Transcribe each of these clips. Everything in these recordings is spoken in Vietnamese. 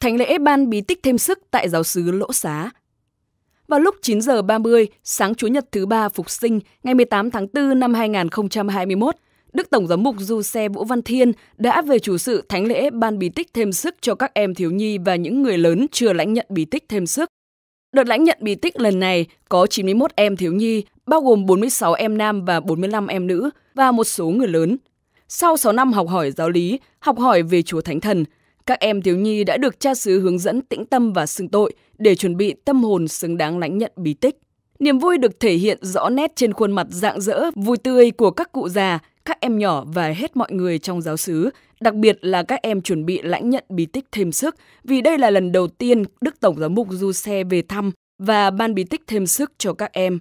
Thánh lễ ban bí tích thêm sức tại giáo sứ Lỗ Xá. Vào lúc 9 giờ 30 sáng Chủ nhật thứ ba phục sinh ngày 18 tháng 4 năm 2021, Đức Tổng giám mục Du Xe Vũ Văn Thiên đã về chủ sự thánh lễ ban bí tích thêm sức cho các em thiếu nhi và những người lớn chưa lãnh nhận bí tích thêm sức. Đợt lãnh nhận bí tích lần này có 91 em thiếu nhi, bao gồm 46 em nam và 45 em nữ và một số người lớn. Sau 6 năm học hỏi giáo lý, học hỏi về Chúa Thánh Thần, các em thiếu nhi đã được cha xứ hướng dẫn tĩnh tâm và xưng tội để chuẩn bị tâm hồn xứng đáng lãnh nhận bí tích. Niềm vui được thể hiện rõ nét trên khuôn mặt rạng rỡ, vui tươi của các cụ già, các em nhỏ và hết mọi người trong giáo xứ, đặc biệt là các em chuẩn bị lãnh nhận bí tích thêm sức, vì đây là lần đầu tiên Đức Tổng giám mục Du Xe về thăm và ban bí tích thêm sức cho các em.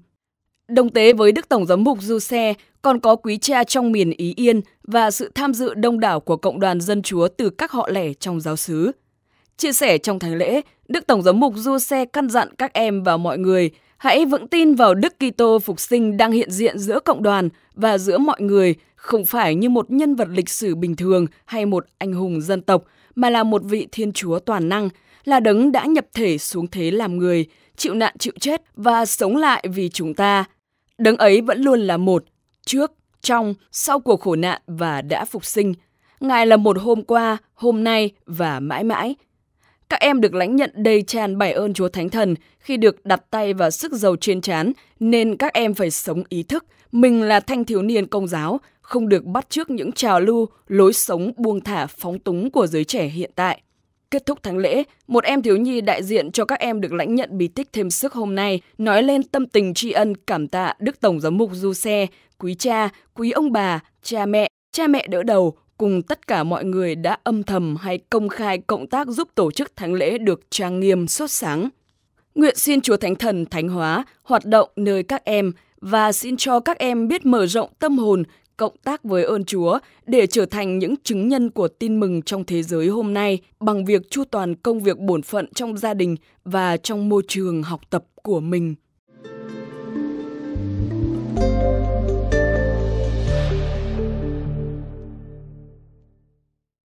Đồng tế với Đức Tổng giám mục Du Xe còn có quý cha trong miền Ý Yên và sự tham dự đông đảo của cộng đoàn dân chúa từ các họ lẻ trong giáo xứ. Chia sẻ trong thánh lễ, Đức Tổng giám mục Du Xe căn dặn các em và mọi người hãy vững tin vào Đức Kitô phục sinh đang hiện diện giữa cộng đoàn và giữa mọi người, không phải như một nhân vật lịch sử bình thường hay một anh hùng dân tộc, mà là một vị Thiên Chúa toàn năng, là đấng đã nhập thể xuống thế làm người, chịu nạn chịu chết và sống lại vì chúng ta – Đấng ấy vẫn luôn là một, trước, trong, sau cuộc khổ nạn và đã phục sinh. Ngài là một hôm qua, hôm nay và mãi mãi. Các em được lãnh nhận đầy tràn bài ơn Chúa Thánh Thần khi được đặt tay vào sức dầu trên chán, nên các em phải sống ý thức mình là thanh thiếu niên công giáo, không được bắt chước những trào lưu, lối sống buông thả phóng túng của giới trẻ hiện tại. Kết thúc thánh lễ, một em thiếu nhi đại diện cho các em được lãnh nhận bí tích thêm sức hôm nay, nói lên tâm tình tri ân cảm tạ Đức Tổng Giám mục Du Xe, quý cha, quý ông bà, cha mẹ, cha mẹ đỡ đầu, cùng tất cả mọi người đã âm thầm hay công khai cộng tác giúp tổ chức thánh lễ được trang nghiêm xuất sáng. Nguyện xin Chúa Thánh Thần thánh hóa, hoạt động nơi các em và xin cho các em biết mở rộng tâm hồn, cộng tác với ơn Chúa để trở thành những chứng nhân của tin mừng trong thế giới hôm nay bằng việc chu toàn công việc bổn phận trong gia đình và trong môi trường học tập của mình.